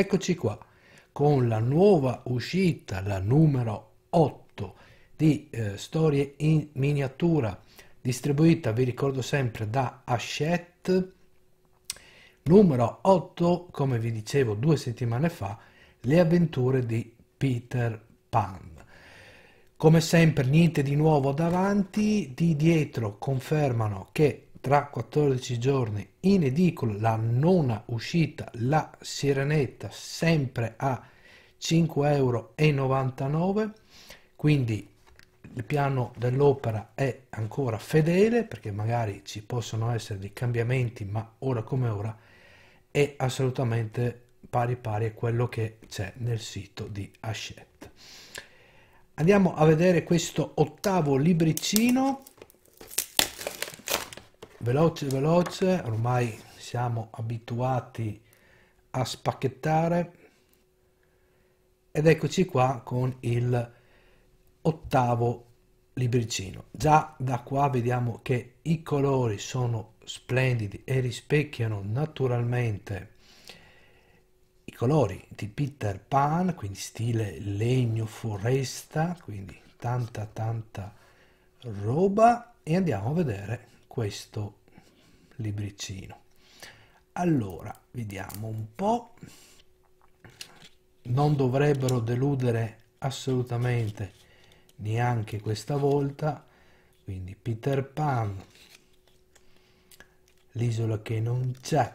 Eccoci qua con la nuova uscita, la numero 8 di eh, storie in miniatura distribuita, vi ricordo sempre, da Hachette. Numero 8, come vi dicevo due settimane fa, le avventure di Peter Pan. Come sempre niente di nuovo davanti, di dietro confermano che tra 14 giorni in edicola la nona uscita, la Sirenetta, sempre a 5,99 euro. Quindi il piano dell'opera è ancora fedele perché magari ci possono essere dei cambiamenti, ma ora come ora è assolutamente pari pari a quello che c'è nel sito di Hachette. Andiamo a vedere questo ottavo libricino veloce veloce ormai siamo abituati a spacchettare ed eccoci qua con il ottavo libricino già da qua vediamo che i colori sono splendidi e rispecchiano naturalmente i colori di Peter Pan quindi stile legno foresta quindi tanta tanta roba e andiamo a vedere questo libricino. Allora, vediamo un po'. Non dovrebbero deludere assolutamente neanche questa volta. Quindi Peter Pan, l'isola che non c'è.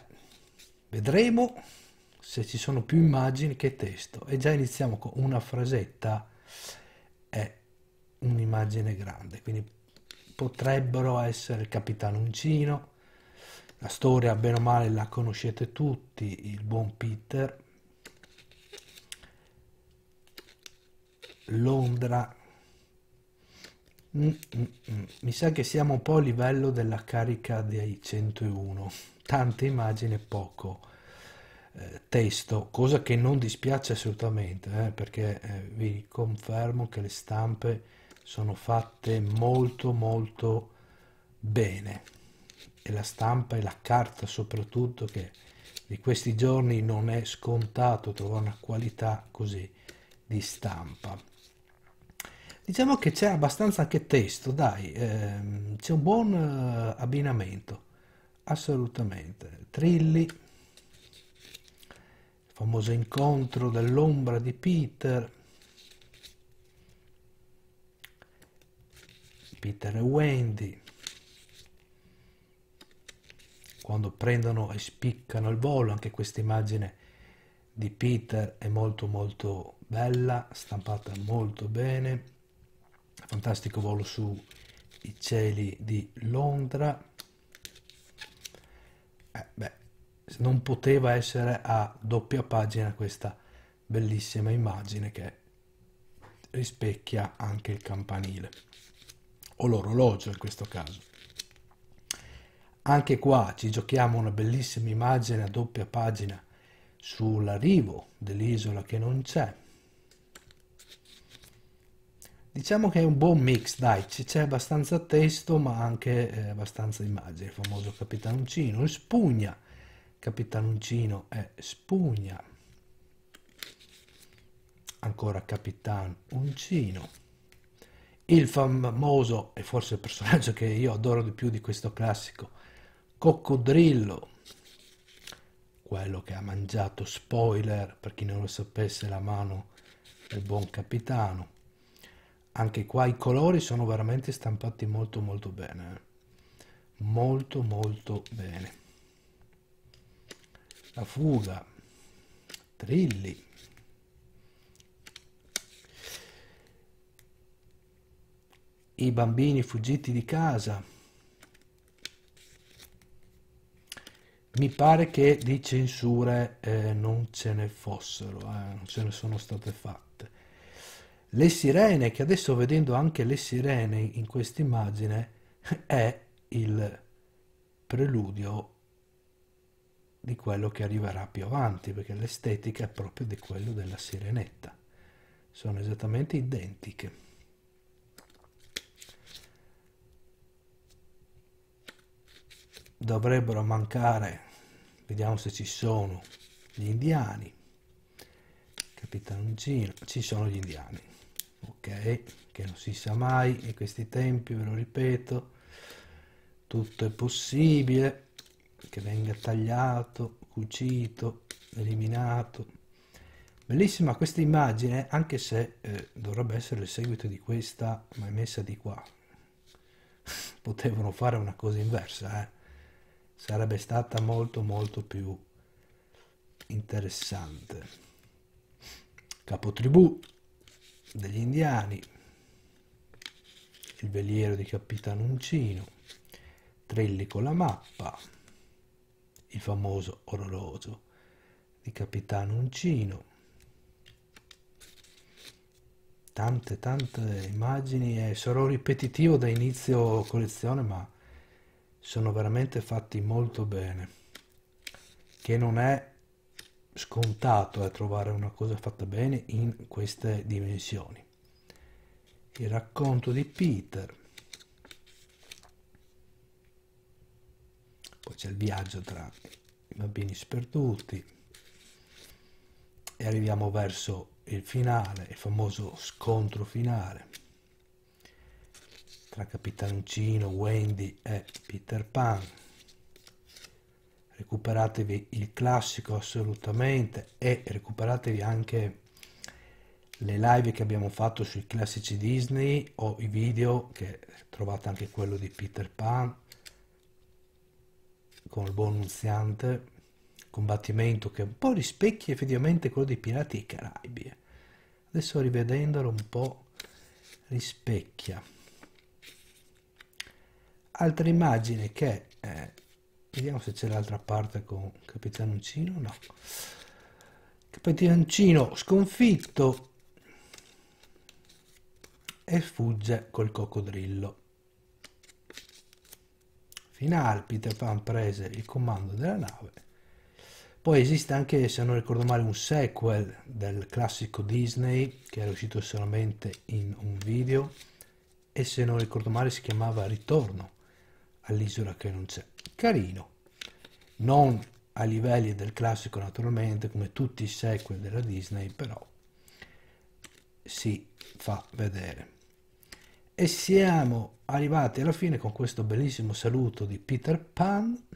Vedremo se ci sono più immagini che testo. E già iniziamo con una frasetta è un'immagine grande. Quindi potrebbero essere il capitano Uncino, la storia, bene o male, la conoscete tutti, il buon Peter. Londra. Mm, mm, mm. Mi sa che siamo un po' a livello della carica dei 101. Tante immagini e poco eh, testo, cosa che non dispiace assolutamente, eh, perché eh, vi confermo che le stampe sono fatte molto molto bene e la stampa e la carta soprattutto che di questi giorni non è scontato trovare una qualità così di stampa. Diciamo che c'è abbastanza anche testo, dai, ehm, c'è un buon eh, abbinamento, assolutamente. Trilli, il famoso incontro dell'ombra di Peter, Peter e Wendy, quando prendono e spiccano il volo, anche questa immagine di Peter è molto molto bella, stampata molto bene, fantastico volo sui cieli di Londra, eh, beh, non poteva essere a doppia pagina questa bellissima immagine che rispecchia anche il campanile o l'orologio in questo caso. Anche qua ci giochiamo una bellissima immagine a doppia pagina sull'arrivo dell'isola che non c'è. Diciamo che è un buon mix, dai, c'è abbastanza testo ma anche eh, abbastanza immagine, il famoso capitanuncino, spugna, capitanuncino è spugna, ancora Capitan Uncino. Il famoso e forse il personaggio che io adoro di più di questo classico coccodrillo, quello che ha mangiato, spoiler per chi non lo sapesse, la mano del buon capitano. Anche qua i colori sono veramente stampati molto molto bene, eh. molto molto bene. La fuga, Trilli. I bambini fuggiti di casa, mi pare che di censure eh, non ce ne fossero, eh, non ce ne sono state fatte. Le sirene, che adesso vedendo anche le sirene in questa immagine, è il preludio di quello che arriverà più avanti, perché l'estetica è proprio di quello della sirenetta. Sono esattamente identiche. dovrebbero mancare, vediamo se ci sono gli indiani, capitanoncino, ci sono gli indiani, ok, che non si sa mai in questi tempi, ve lo ripeto, tutto è possibile, che venga tagliato, cucito, eliminato. Bellissima questa immagine, anche se eh, dovrebbe essere il seguito di questa, ma è messa di qua. Potevano fare una cosa inversa, eh sarebbe stata molto molto più interessante capotribù degli indiani il veliero di Capitan Uncino trilli con la mappa il famoso orologio di Capitan Uncino tante tante immagini e eh, sarò ripetitivo da inizio collezione ma sono veramente fatti molto bene che non è scontato eh, trovare una cosa fatta bene in queste dimensioni il racconto di Peter poi c'è il viaggio tra i bambini sperduti e arriviamo verso il finale il famoso scontro finale tra Capitancino, Wendy e Peter Pan. Recuperatevi il classico assolutamente e recuperatevi anche le live che abbiamo fatto sui classici Disney o i video che trovate anche quello di Peter Pan con il buon Nunziante combattimento che un po' rispecchia effettivamente quello dei Pirati dei Caraibi eh. adesso rivedendolo un po' rispecchia altra immagine che eh, vediamo se c'è l'altra parte con Capitano Uncino no Capitano sconfitto e sfugge col coccodrillo finale Peter Pan prese il comando della nave poi esiste anche se non ricordo male un sequel del classico Disney che era uscito solamente in un video e se non ricordo male si chiamava Ritorno all'isola che non c'è. Carino, non a livelli del classico naturalmente, come tutti i sequel della Disney, però si fa vedere. E siamo arrivati alla fine con questo bellissimo saluto di Peter Pan.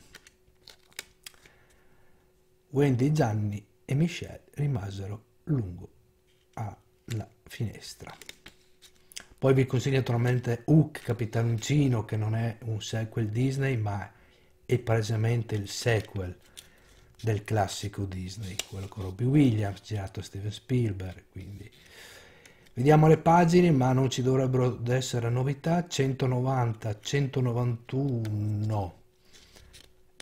Wendy, Gianni e Michelle rimasero lungo alla finestra. Poi vi consiglio naturalmente Hook, Uncino, che non è un sequel Disney, ma è palesemente il sequel del classico Disney, quello con Robbie Williams, girato a Steven Spielberg, quindi... Vediamo le pagine, ma non ci dovrebbero essere novità. 190, 191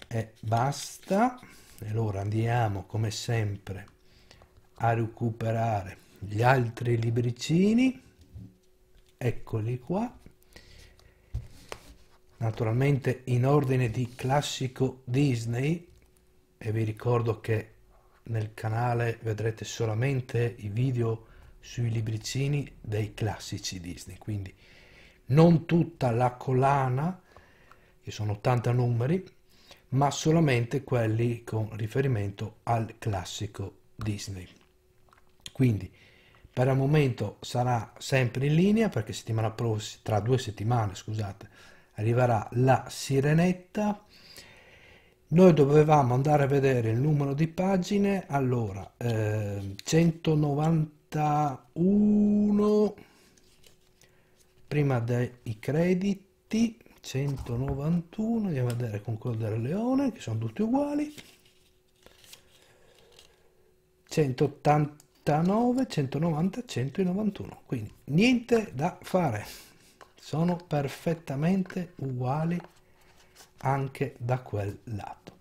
e basta. E Allora andiamo, come sempre, a recuperare gli altri libricini eccoli qua naturalmente in ordine di classico Disney e vi ricordo che nel canale vedrete solamente i video sui libricini dei classici Disney quindi non tutta la collana che sono 80 numeri ma solamente quelli con riferimento al classico Disney quindi per il momento sarà sempre in linea perché settimana prossima, tra due settimane scusate, arriverà la sirenetta. Noi dovevamo andare a vedere il numero di pagine, allora eh, 191 prima dei crediti, 191, andiamo a vedere con quello del leone che sono tutti uguali, 180 89, 190, 191. Quindi niente da fare. Sono perfettamente uguali anche da quel lato.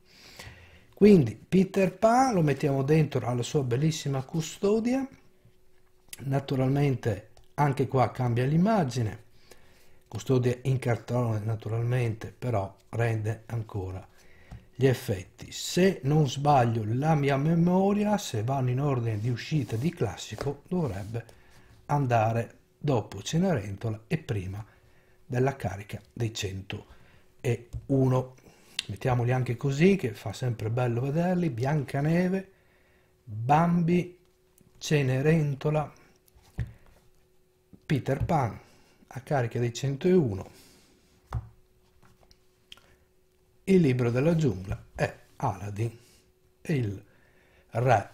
Quindi Peter Pan lo mettiamo dentro alla sua bellissima custodia. Naturalmente anche qua cambia l'immagine. Custodia in cartone naturalmente, però rende ancora gli effetti. Se non sbaglio la mia memoria, se vanno in ordine di uscita di classico, dovrebbe andare dopo Cenerentola e prima della carica dei 101. Mettiamoli anche così, che fa sempre bello vederli. Biancaneve, Bambi, Cenerentola, Peter Pan a carica dei 101 il libro della giungla è Aladdin e il re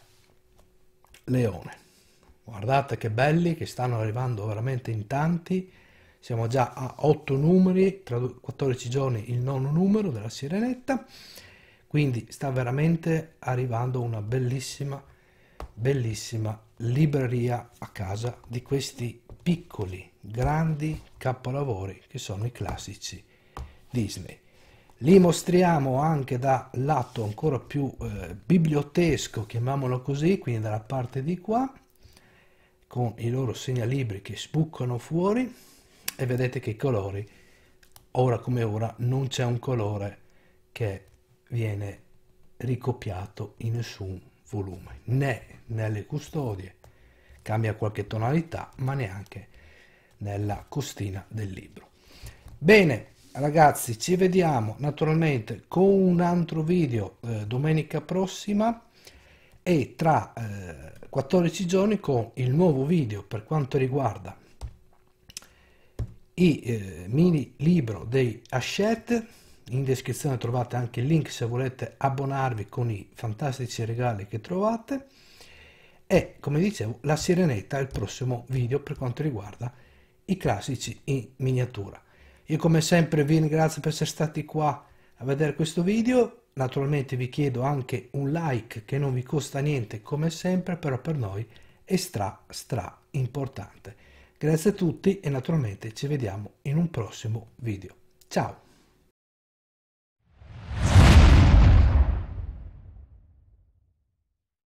leone. Guardate che belli che stanno arrivando veramente in tanti. Siamo già a 8 numeri, tra 14 giorni il nono numero della sirenetta. Quindi sta veramente arrivando una bellissima, bellissima libreria a casa di questi piccoli, grandi capolavori che sono i classici Disney li mostriamo anche da lato ancora più eh, bibliotesco, chiamiamolo così, quindi dalla parte di qua, con i loro segnalibri che sbuccano fuori e vedete che i colori, ora come ora, non c'è un colore che viene ricopiato in nessun volume, né nelle custodie, cambia qualche tonalità, ma neanche nella costina del libro. Bene, ragazzi ci vediamo naturalmente con un altro video eh, domenica prossima e tra eh, 14 giorni con il nuovo video per quanto riguarda i eh, mini libro dei Hachette in descrizione trovate anche il link se volete abbonarvi con i fantastici regali che trovate e come dicevo la sirenetta è il prossimo video per quanto riguarda i classici in miniatura io come sempre vi ringrazio per essere stati qua a vedere questo video. Naturalmente vi chiedo anche un like che non vi costa niente come sempre, però per noi è stra stra importante. Grazie a tutti e naturalmente ci vediamo in un prossimo video. Ciao!